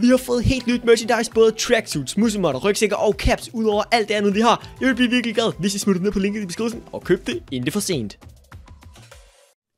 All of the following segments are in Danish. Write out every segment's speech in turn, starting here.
Vi har fået helt nyt merchandise, både tracksuits, musemotter, rygsækker og caps, udover alt det andet, vi har. Jeg vil blive virkelig glad, hvis I smutter ned på linket i beskrivelsen og køb det, inden det er for sent.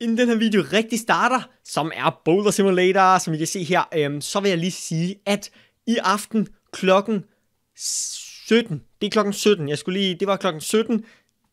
Inden den her video rigtig starter, som er Boulder Simulator, som I kan se her, øhm, så vil jeg lige sige, at i aften klokken 17, det er klokken 17, jeg skulle lige, det var klokken 17,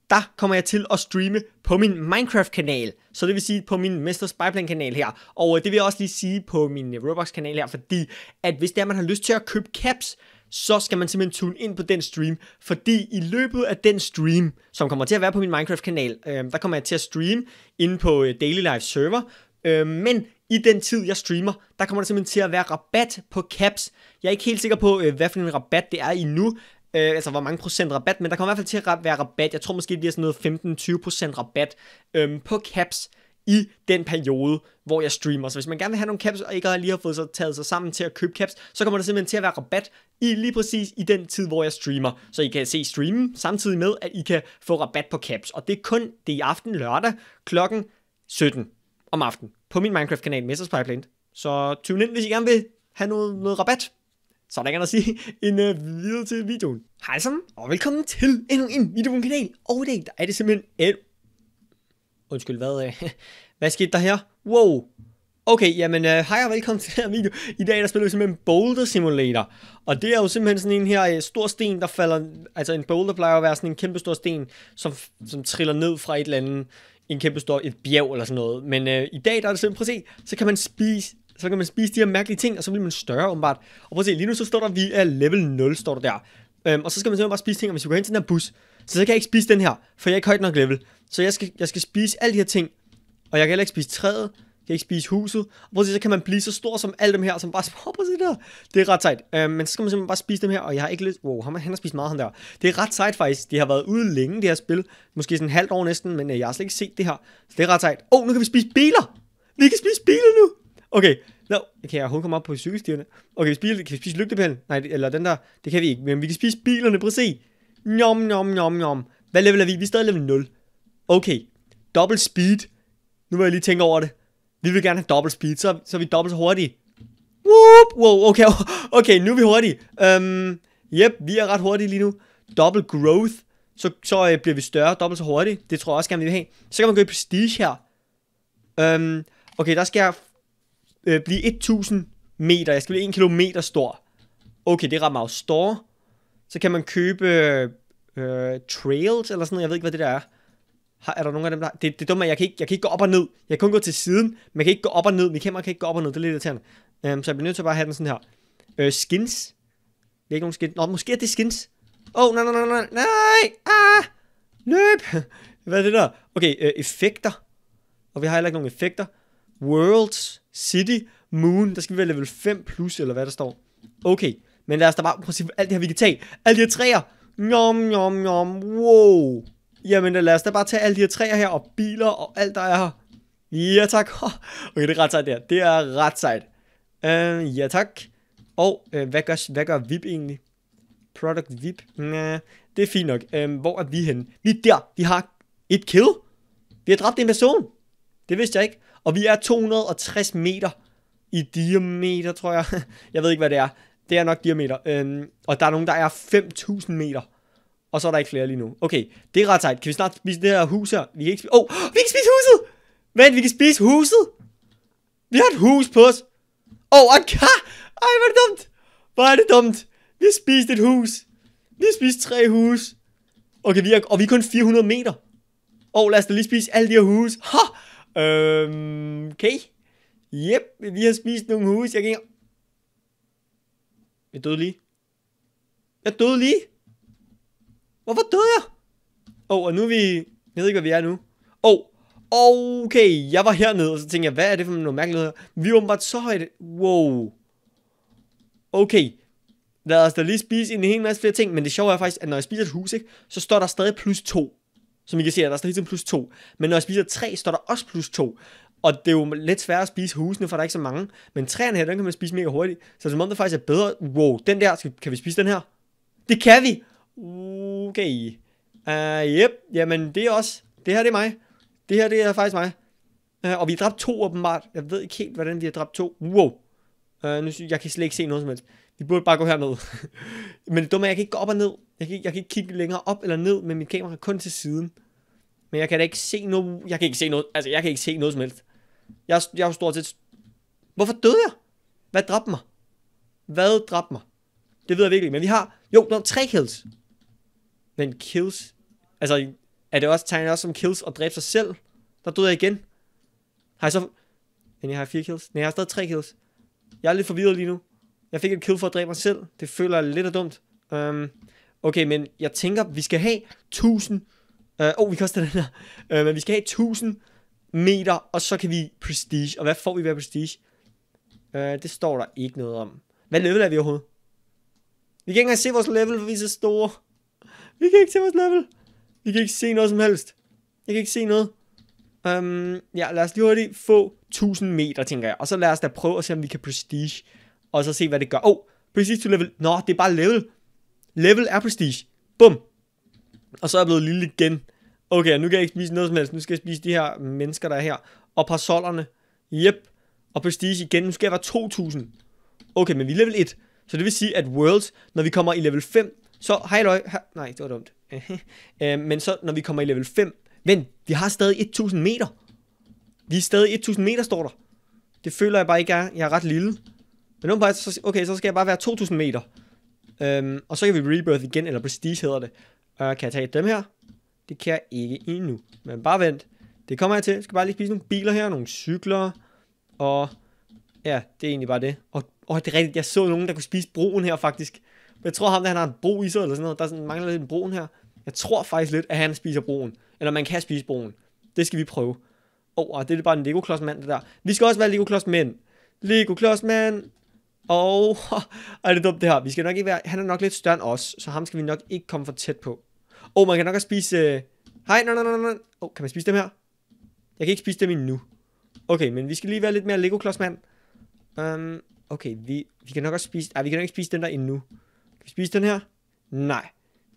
der kommer jeg til at streame på min Minecraft-kanal. Så det vil sige på min Mester Spyplan-kanal her. Og øh, det vil jeg også lige sige på min øh, Roblox-kanal her, fordi at hvis der man har lyst til at købe caps, så skal man simpelthen tune ind på den stream, fordi i løbet af den stream, som kommer til at være på min Minecraft-kanal, øh, der kommer jeg til at streame inde på øh, Daily Live server, øh, men i den tid, jeg streamer, der kommer der simpelthen til at være rabat på caps. Jeg er ikke helt sikker på, øh, hvad for en rabat det er i nu, Øh, altså, hvor mange procent rabat, men der kommer i hvert fald til at være rabat. Jeg tror måske, det bliver sådan noget 15-20% rabat øhm, på caps i den periode, hvor jeg streamer. Så hvis man gerne vil have nogle caps, og ikke lige har fået sig, taget sig sammen til at købe caps, så kommer der simpelthen til at være rabat i lige præcis i den tid, hvor jeg streamer. Så I kan se streamen samtidig med, at I kan få rabat på caps. Og det er kun det i aften lørdag klokken 17 om aftenen på min Minecraft-kanal Messers Pipeline. Så tune ind, hvis I gerne vil have noget, noget rabat. Så der kan at sige en uh, øh, videre til videoen. Hej sammen, og velkommen til endnu en video på min kanal. Og i dag, der er det simpelthen en... Undskyld, hvad, uh, hvad skete der her? Wow. Okay, jamen, uh, hej og velkommen til den her video. I dag, der spiller vi simpelthen Boulder Simulator. Og det er jo simpelthen sådan en her uh, stor sten, der falder... Altså, en boulder plejer at være sådan en kæmpe stor sten, som, som triller ned fra et eller andet en kæmpe stor, et bjerg eller sådan noget. Men uh, i dag, der er det simpelthen, prøv at se, så kan man spise så kan man spise de her mærkelige ting, og så bliver man større åbenbart. Og prøv at se, lige nu så står der, vi er level 0, står der der. Øhm, og så skal man simpelthen bare spise ting, og hvis vi går hen til den her bus, så, så kan jeg ikke spise den her, for jeg er ikke højt nok level. Så jeg skal, jeg skal spise alle de her ting, og jeg kan heller ikke spise træet, kan ikke spise huset. Og prøv at se, så kan man blive så stor som alle dem her, som bare prøv at se der. Det er ret sejt. Øhm, men så skal man simpelthen bare spise dem her, og jeg har ikke lyst... Wow, han, han har spist meget, han der. Det er ret sejt faktisk. De har været ude længe, det her spil. Måske sådan en halvt år næsten, men øh, jeg har slet ikke set det her. Så det er ret sejt. Åh, oh, nu kan vi spise biler! Vi kan spise biler nu! Okay, Nå, no, kan jeg overhovedet komme op på cykelstierne? Okay, kan vi spise, kan vi spise lygtepælen? Nej, eller den der, det kan vi ikke, men vi kan spise bilerne, præcis. Nom, nom, nom, nom. Hvad level er vi? Vi er stadig level 0. Okay, dobbelt speed. Nu må jeg lige tænke over det. Vi vil gerne have dobbelt speed, så, så er vi dobbelt så hurtige. Whoop, wow, okay, okay, nu er vi hurtige. Øhm, yep, vi er ret hurtige lige nu. Dobbelt growth, så, så øh, bliver vi større, dobbelt så hurtige. Det tror jeg også gerne, vi vil have. Så kan man gå i prestige her. Øhm, okay, der skal jeg øh, blive 1000 meter, jeg skal blive 1 kilometer stor. Okay, det er Ramau Store. Så kan man købe øh, øh, trails eller sådan noget, jeg ved ikke, hvad det der er. Har, er der nogen af dem, der det, det er dumt, at jeg kan, ikke, jeg kan ikke gå op og ned. Jeg kan kun gå til siden, men jeg kan ikke gå op og ned. Min kamera kan ikke gå op og ned, det er lidt irriterende. Um, så jeg bliver nødt til at bare have den sådan her. Øh, skins. Det er ikke nogen skins. Nå, måske er det skins. Åh, oh, nej, nej, nej, nej, nej, ah, løb. Hvad er det der? Okay, øh, effekter. Og vi har heller ikke nogen effekter. Worlds. City, Moon, der skal vi være level 5 plus, eller hvad der står. Okay, men lad os da bare prøve at se, alt det her vi kan tage. Alle de her træer. Nom, nom, nom. Wow. Jamen lad os da bare tage alle de her træer her, og biler, og alt der er her. Ja tak. Okay, det er ret sejt der. Det er ret sejt. Uh, ja tak. Og uh, hvad, gør, hvad gør VIP egentlig? Product VIP? Nah, det er fint nok. Uh, hvor er vi henne? Vi der. Vi har et kill. Vi har dræbt en person. Det vidste jeg ikke. Og vi er 260 meter i diameter, tror jeg. Jeg ved ikke, hvad det er. Det er nok diameter. Øhm, og der er nogen, der er 5.000 meter. Og så er der ikke flere lige nu. Okay, det er ret sejt. Kan vi snart spise det her hus her? Vi kan ikke spise... Oh, vi kan spise huset! Vent, vi kan spise huset! Vi har et hus på os! Oh, og okay. Ej, hvor er det dumt! Hvor er det dumt! Vi har spist et hus! Vi har spist tre hus! Okay, vi er, og vi er kun 400 meter. Og oh, lad os da lige spise alle de her huse. Ha! Øhm, okay. Jep, vi har spist nogle hus. Jeg kan ikke... Jeg døde lige. Jeg døde lige. Hvorfor døde jeg? Åh, oh, og nu er vi... Jeg ved ikke, hvad vi er nu. Åh, oh, okay. Jeg var hernede, og så tænkte jeg, hvad er det for mærkeligt her? Vi er åbenbart så højt. Wow. Okay. Lad os da lige spise en hel masse flere ting, men det sjove er faktisk, at når jeg spiser et hus, ikke, så står der stadig plus 2. Som I kan se, der står hele plus 2. Men når jeg spiser 3, står der også plus 2. Og det er jo lidt svært at spise husene, for der er ikke så mange. Men træerne her, den kan man spise mega hurtigt. Så som om det faktisk er bedre. Wow, den der, kan vi spise den her? Det kan vi! Okay. Uh, yep, jamen det er også. Det her det er mig. Det her det er faktisk mig. Uh, og vi har dræbt to åbenbart. Jeg ved ikke helt, hvordan vi har dræbt to. Wow. Uh, nu, jeg kan slet ikke se noget som helst. De burde bare gå herned. men det dumme er, at jeg kan ikke gå op og ned. Jeg kan, jeg kan ikke kigge længere op eller ned med mit kamera kun til siden. Men jeg kan da ikke se noget. Jeg kan ikke se noget. Altså, jeg kan ikke se noget som helst. Jeg, jeg er jo stort set... Hvorfor døde jeg? Hvad dræbte mig? Hvad dræbte mig? Det ved jeg virkelig, men vi har... Jo, der er tre kills. Men kills... Altså, er det også tegnet også som kills og dræbe sig selv? Der døde jeg igen. Har jeg så... Men jeg har fire kills. Nej, jeg har stadig tre kills. Jeg er lidt forvirret lige nu. Jeg fik et kill for at dræbe mig selv. Det føler jeg lidt af dumt. Um, okay, men jeg tænker, vi skal have 1000... Øh, åh, uh, oh, vi kan også den her. Uh, men vi skal have 1000 meter, og så kan vi prestige. Og hvad får vi ved prestige? Uh, det står der ikke noget om. Hvad level er vi overhovedet? Vi kan ikke engang se vores level, for vi er så store. Vi kan ikke se vores level. Vi kan ikke se noget som helst. Jeg kan ikke se noget. Um, ja, lad os lige hurtigt få 1000 meter, tænker jeg. Og så lad os da prøve at se, om vi kan prestige og så se, hvad det gør. oh, prestige to level. Nå, det er bare level. Level er prestige. Bum. Og så er jeg blevet lille igen. Okay, nu kan jeg ikke spise noget som helst. Nu skal jeg spise de her mennesker, der er her. Og parasollerne. Yep. Og prestige igen. Nu skal jeg være 2.000. Okay, men vi er level 1. Så det vil sige, at Worlds, når vi kommer i level 5, så hej løg. Ha- nej, det var dumt. Øhm, men så når vi kommer i level 5. Men vi har stadig 1000 meter. Vi er stadig 1000 meter, står der. Det føler jeg bare ikke er. Jeg er ret lille. Men nogle er så, okay, så skal jeg bare være 2000 meter. Øhm, og så kan vi rebirth igen, eller prestige hedder det. Øh, kan jeg tage dem her? Det kan jeg ikke endnu. Men bare vent. Det kommer jeg til. Jeg skal bare lige spise nogle biler her, nogle cykler. Og ja, det er egentlig bare det. Og, og det er rigtigt, jeg så nogen, der kunne spise broen her faktisk. Men jeg tror ham, der han har en bro i sig eller sådan noget. Der sådan, mangler lidt en broen her. Jeg tror faktisk lidt, at han spiser broen. Eller man kan spise broen. Det skal vi prøve. Åh, oh, det er bare en Lego-klods mand, det der. Vi skal også være Lego-klods mænd. Lego-klods mand. Og, og er det dumt det her? Vi skal nok ikke være, han er nok lidt større end os, så ham skal vi nok ikke komme for tæt på. Og oh, man kan nok også spise... Øh, hej, nej, nej, nej, nej. Oh, kan man spise dem her? Jeg kan ikke spise dem endnu. Okay, men vi skal lige være lidt mere Lego-klodsmand. Um, okay, vi, vi kan nok også spise... Ej, vi kan nok ikke spise den der endnu. Kan vi spise den her? Nej,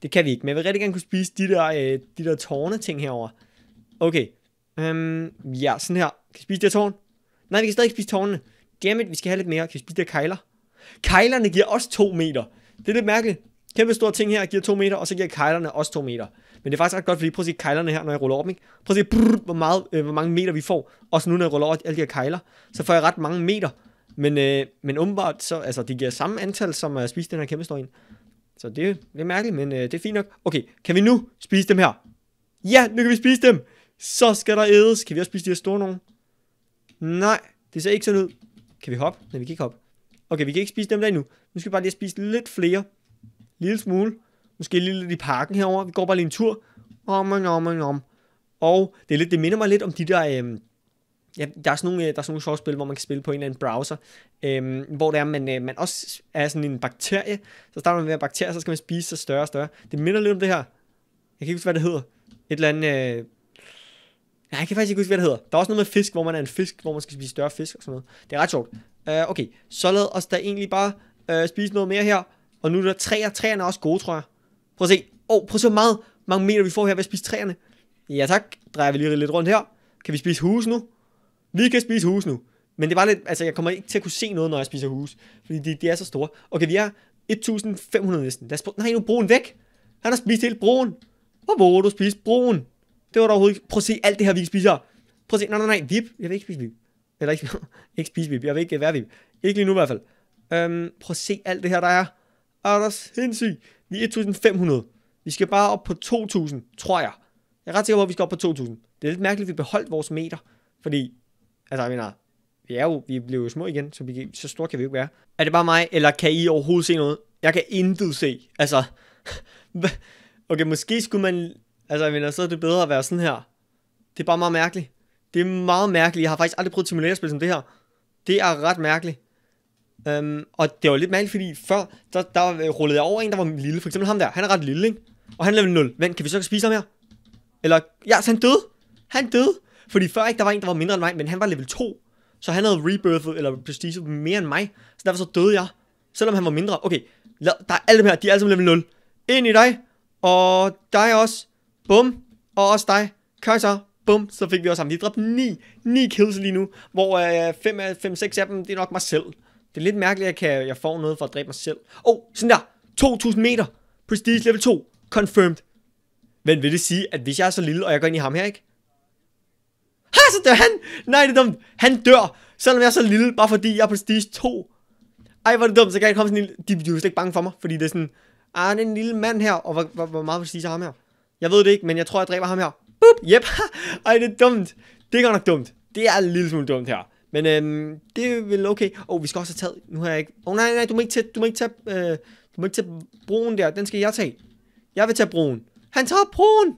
det kan vi ikke. Men jeg vil rigtig gerne kunne spise de der, øh, de der tårne ting herover. Okay. Um, ja, sådan her. Kan vi spise det her tårn? Nej, vi kan stadig ikke spise tårnene. Dammit, vi skal have lidt mere. Kan vi spise der kejler? Kejlerne giver også 2 meter. Det er lidt mærkeligt. Kæmpe stor ting her giver 2 meter, og så giver kejlerne også 2 meter. Men det er faktisk ret godt, fordi prøv at se kejlerne her, når jeg ruller op. Ikke? Prøv at se, brrr, hvor, meget, øh, hvor mange meter vi får. Også nu, når jeg ruller over alle de her kejler, så får jeg ret mange meter. Men, øh, men åbenbart, så, altså, det giver samme antal, som at spise den her kæmpe store en. Så det, det er mærkeligt, men øh, det er fint nok. Okay, kan vi nu spise dem her? Ja, nu kan vi spise dem! Så skal der ædes. Kan vi også spise de her store nogen? Nej, det ser ikke sådan ud. Kan vi hoppe? Nej, vi kan ikke hoppe. Okay, vi kan ikke spise dem der endnu. Nu skal vi bare lige spise lidt flere. Lille smule. Måske lige lidt i parken herover. Vi går bare lige en tur. Om, om, om, om. Og det, er lidt, det minder mig lidt om de der... Øh, Ja, der er sådan nogle, øh, der er sådan nogle sjove spil, hvor man kan spille på en eller anden browser, øhm, hvor det er, man, øh, man også er sådan en bakterie, så starter man med at bakterie, så skal man spise sig større og større. Det minder lidt om det her. Jeg kan ikke huske, hvad det hedder. Et eller andet... Øh, Nej, jeg kan faktisk ikke huske, hvad det hedder. Der er også noget med fisk, hvor man er en fisk, hvor man skal spise større fisk og sådan noget. Det er ret sjovt. Uh, okay, så lad os da egentlig bare uh, spise noget mere her. Og nu er der træer. Træerne er også gode, tror jeg. Prøv at se. Åh, oh, prøv at se, hvor meget, mange meter vi får her ved at spise træerne. Ja tak, drejer vi lige lidt rundt her. Kan vi spise hus nu? Vi kan spise hus nu. Men det var lidt, altså jeg kommer ikke til at kunne se noget, når jeg spiser hus. Fordi de, de er så store. Okay, vi er 1500 næsten. Lad os, nej, nu broen væk. Han har spist hele broen. Hvor våger du spise broen? Det var der overhovedet ikke. Prøv at se alt det her, vi ikke spiser. Prøv at se. Nej, nej, nej. Vip. Jeg vil ikke spise vip. Eller ikke, ikke spise vip. Jeg vil ikke øh, være vip. Ikke lige nu i hvert fald. Øhm, prøv at se alt det her, der er. Er der sindssygt. Vi er 1500. Vi skal bare op på 2000, tror jeg. Jeg er ret sikker på, at vi skal op på 2000. Det er lidt mærkeligt, at vi beholdt vores meter. Fordi, altså jeg mener, vi, er jo, vi blev jo små igen, så, vi, så store kan vi jo ikke være. Er det bare mig, eller kan I overhovedet se noget? Jeg kan intet se. Altså, okay, måske skulle man Altså, jeg mener, så er det bedre at være sådan her. Det er bare meget mærkeligt. Det er meget mærkeligt. Jeg har faktisk aldrig prøvet at simulere spil som det her. Det er ret mærkeligt. Um, og det var lidt mærkeligt, fordi før, der, der rullede jeg over en, der var lille. For eksempel ham der. Han er ret lille, ikke? Og han er level 0. Vent, kan vi så ikke spise ham her? Eller, ja, så han døde. Han døde. Fordi før ikke, der var en, der var mindre end mig, men han var level 2. Så han havde rebirthet, eller prestige, mere end mig. Så derfor så døde jeg. Selvom han var mindre. Okay, der er alle dem her, de er alle sammen level 0. Ind i dig. Og dig også. Bum. Og også dig. Kaiser. Bum. Så fik vi også ham. De dræbte 9. 9 kills lige nu. Hvor 5-6 øh, af, fem, af dem, det er nok mig selv. Det er lidt mærkeligt, at jeg, kan, jeg får noget for at dræbe mig selv. Åh, oh, sådan der. 2000 meter. Prestige level 2. Confirmed. Men vil det sige, at hvis jeg er så lille, og jeg går ind i ham her, ikke? Ha, så dør han! Nej, det er dumt. Han dør, selvom jeg er så lille, bare fordi jeg er prestige 2. Ej, hvor er det dumt, så kan jeg komme sådan en lille... De er jo slet ikke bange for mig, fordi det er sådan... Ah, den lille mand her, og hvor, hvor, hvor meget prestige har ham her? Jeg ved det ikke, men jeg tror, jeg dræber ham her. Boop, yep. Ej, det er dumt. Det er godt nok dumt. Det er en lille smule dumt her. Men øhm, det er vel okay. Åh, oh, vi skal også have taget... Nu har jeg ikke... Åh, oh, nej, nej, du må ikke tage... Du må ikke tage, øh, du må ikke tage broen der. Den skal jeg tage. Jeg vil tage broen. Han tager broen!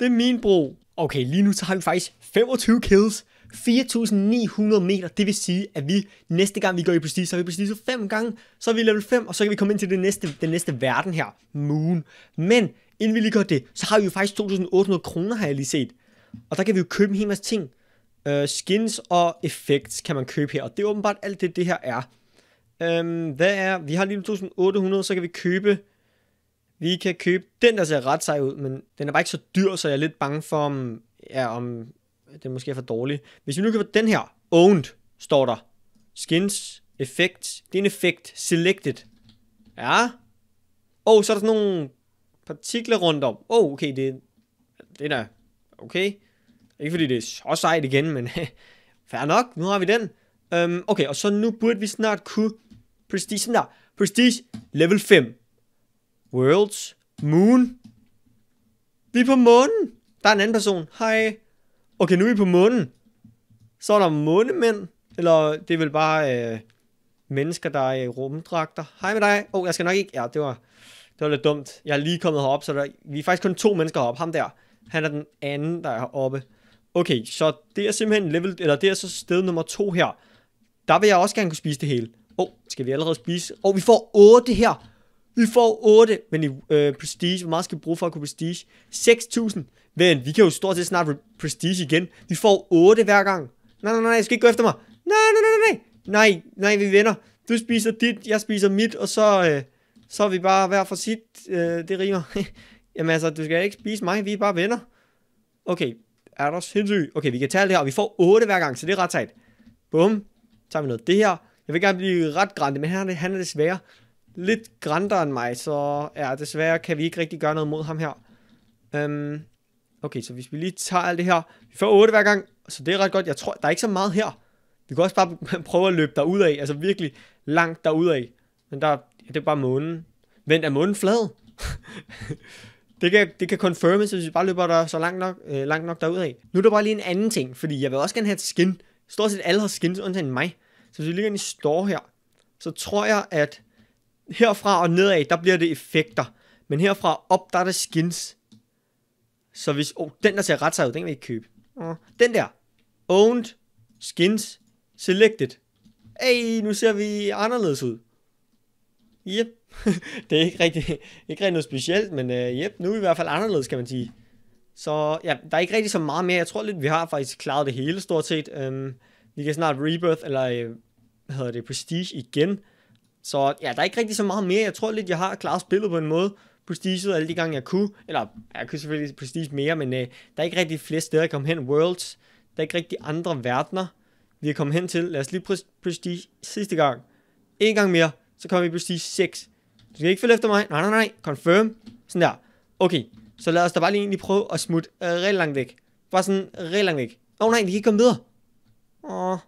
Det er min bro. Okay, lige nu så har vi faktisk 25 kills. 4.900 meter, det vil sige, at vi næste gang vi går i prestige, så er vi prestige fem gange, så er vi level 5, og så kan vi komme ind til den næste, den næste verden her, Moon. Men inden vi lige gør det, så har vi jo faktisk 2.800 kroner, har jeg lige set. Og der kan vi jo købe en hel masse ting. Uh, skins og effects kan man købe her, og det er åbenbart alt det, det her er. Uh, hvad er, vi har lige 2.800, så kan vi købe, vi kan købe, den der ser ret sej ud, men den er bare ikke så dyr, så jeg er lidt bange for, om, ja, om den måske er for dårlig. Hvis vi nu køber den her, owned, står der. Skins, effects, det er en effekt, selected. Ja. Og oh, så er der sådan nogle Partikler rundt om. Åh, oh, okay, det, det da okay. Ikke fordi det er så sejt igen, men fair nok, nu har vi den. Um, okay, og så nu burde vi snart kunne Prestige, der. Prestige level 5. Worlds. Moon. Vi er på månen. Der er en anden person. Hej. Okay, nu er vi på månen. Så er der månemænd. Eller det er vel bare øh, mennesker, der er i rumdragter. Hej med dig. Åh, oh, jeg skal nok ikke... Ja, det var det var lidt dumt. Jeg er lige kommet herop, så der, vi er faktisk kun to mennesker heroppe. Ham der, han er den anden, der er heroppe. Okay, så det er simpelthen level, eller det er så sted nummer to her. Der vil jeg også gerne kunne spise det hele. Åh, oh, skal vi allerede spise? Åh, oh, vi får 8 her. Vi får 8. Men i øh, prestige, hvor meget skal vi bruge for at kunne prestige? 6.000. Men vi kan jo stort set snart prestige igen. Vi får 8 hver gang. Nej, nej, nej, jeg skal ikke gå efter mig. Nej, nej, nej, nej. Nej, nej, vi vinder. Du spiser dit, jeg spiser mit, og så... Øh, så er vi bare hver for sit, øh, det rimer. Jamen altså, du skal ikke spise mig, vi er bare venner. Okay, er der sindssygt? Okay, vi kan tage det her, og vi får 8 hver gang, så det er ret sejt. Bum, tager vi noget det her. Jeg vil gerne blive ret grænte, men han er, han er desværre lidt grænter end mig, så ja, desværre kan vi ikke rigtig gøre noget mod ham her. Øhm, okay, så hvis vi lige tager alt det her, vi får 8 hver gang, så det er ret godt. Jeg tror, der er ikke så meget her. Vi kan også bare prøve at løbe af, altså virkelig langt af. Men der, det er bare månen. Men er månen flad? det, kan, det kan confirmes, hvis vi bare løber der så langt nok, øh, langt nok derudad. Nu er der bare lige en anden ting, fordi jeg vil også gerne have et skin. Stort set alle har skins, undtagen mig. Så hvis vi ligger i store her, så tror jeg, at herfra og nedad, der bliver det effekter. Men herfra op, der er det skins. Så hvis, oh, den der ser ret sej ud, den kan vi ikke købe. den der, owned, skins, selected. Hey, nu ser vi anderledes ud. Yep. det er ikke rigtig, ikke rigtig noget specielt, men uh, øh, yep, nu er vi i hvert fald anderledes, kan man sige. Så ja, der er ikke rigtig så meget mere. Jeg tror lidt, vi har faktisk klaret det hele stort set. Um, vi kan snart Rebirth, eller øh, hvad hedder det, Prestige igen. Så ja, der er ikke rigtig så meget mere. Jeg tror lidt, jeg har klaret spillet på en måde. Prestige alle de gange, jeg kunne. Eller jeg kunne selvfølgelig Prestige mere, men uh, der er ikke rigtig flere steder at komme hen. Worlds. Der er ikke rigtig andre verdener, vi er kommet hen til. Lad os lige Prestige sidste gang. En gang mere så kommer vi på stige 6. Du skal ikke følge efter mig. Nej, nej, nej. Confirm. Sådan der. Okay, så lad os da bare lige egentlig prøve at smutte øh, rigtig langt væk. Bare sådan rigtig langt væk. Åh oh, nej, vi kan ikke komme videre. Åh. Oh.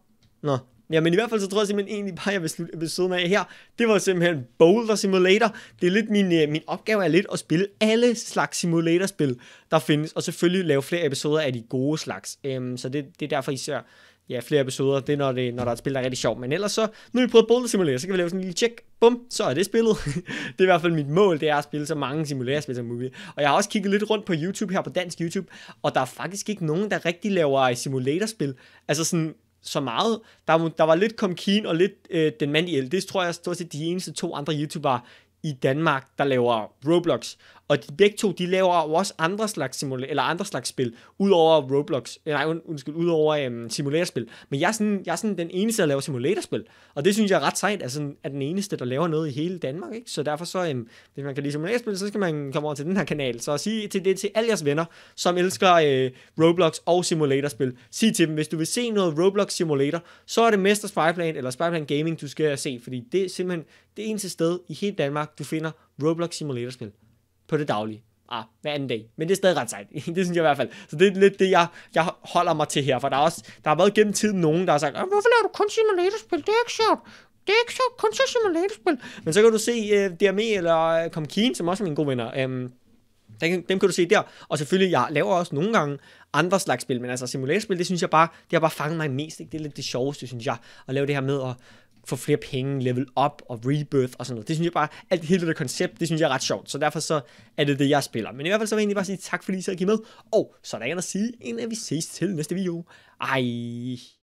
Nå, Ja, men i hvert fald så tror jeg simpelthen egentlig bare, at jeg vil slutte episoden af her. Det var simpelthen Boulder Simulator. Det er lidt min, øh, min opgave er lidt at spille alle slags simulatorspil, der findes. Og selvfølgelig lave flere episoder af de gode slags. Øhm, så det, det er derfor, I ser ja, flere episoder. Det er, når, det, når der er et spil, der er rigtig sjovt. Men ellers så, nu har vi prøvet Boulder Simulator, så kan vi lave sådan en lille tjek. Bum, så er det spillet. det er i hvert fald mit mål, det er at spille så mange spil som muligt. Og jeg har også kigget lidt rundt på YouTube her på dansk YouTube, og der er faktisk ikke nogen, der rigtig laver simulatorspil. Altså sådan, så meget. Der, der var lidt Kom Keen og lidt øh, Den Mand i El. Det tror jeg stort set de eneste to andre YouTubere i Danmark, der laver Roblox. Og de begge to, de laver jo også andre slags, simula- eller andre slags spil, udover Roblox, øh, nej, undskyld, udover øhm, simulatorspil. Men jeg er, sådan, jeg er sådan den eneste, der laver simulatorspil, og det synes jeg er ret sejt, at sådan, er den eneste, der laver noget i hele Danmark, ikke? Så derfor så, øhm, hvis man kan lide simulatorspil, så skal man komme over til den her kanal. Så sig til det til alle jeres venner, som elsker øh, Roblox og simulatorspil. Sig til dem, hvis du vil se noget Roblox Simulator, så er det Mester Spyplan eller Spyplan Gaming, du skal se, fordi det er simpelthen det eneste sted i hele Danmark, du finder Roblox Simulatorspil på det daglige. Ah, hver anden dag. Men det er stadig ret sejt. det synes jeg i hvert fald. Så det er lidt det, jeg, jeg holder mig til her. For der, er også, der har været gennem tiden nogen, der har sagt, ah, hvorfor laver du kun simulatorspil? Det er ikke sjovt det er ikke sjovt. kun så simulatorspil. Men så kan du se uh, øh, DME eller uh, øh, Comkeen, som også er mine gode venner. Um, dem, dem kan du se der. Og selvfølgelig, jeg laver også nogle gange andre slags spil, men altså simulatorspil, det synes jeg bare, det har bare fanget mig mest. Ikke? Det er lidt det sjoveste, synes jeg, at lave det her med at få flere penge, level up og rebirth og sådan noget. Det synes jeg bare, alt det hele det koncept, det synes jeg er ret sjovt. Så derfor så er det det, jeg spiller. Men i hvert fald så vil jeg egentlig bare sige tak, fordi I så gik med. Og så er der ikke at sige, inden vi ses til næste video. Ej.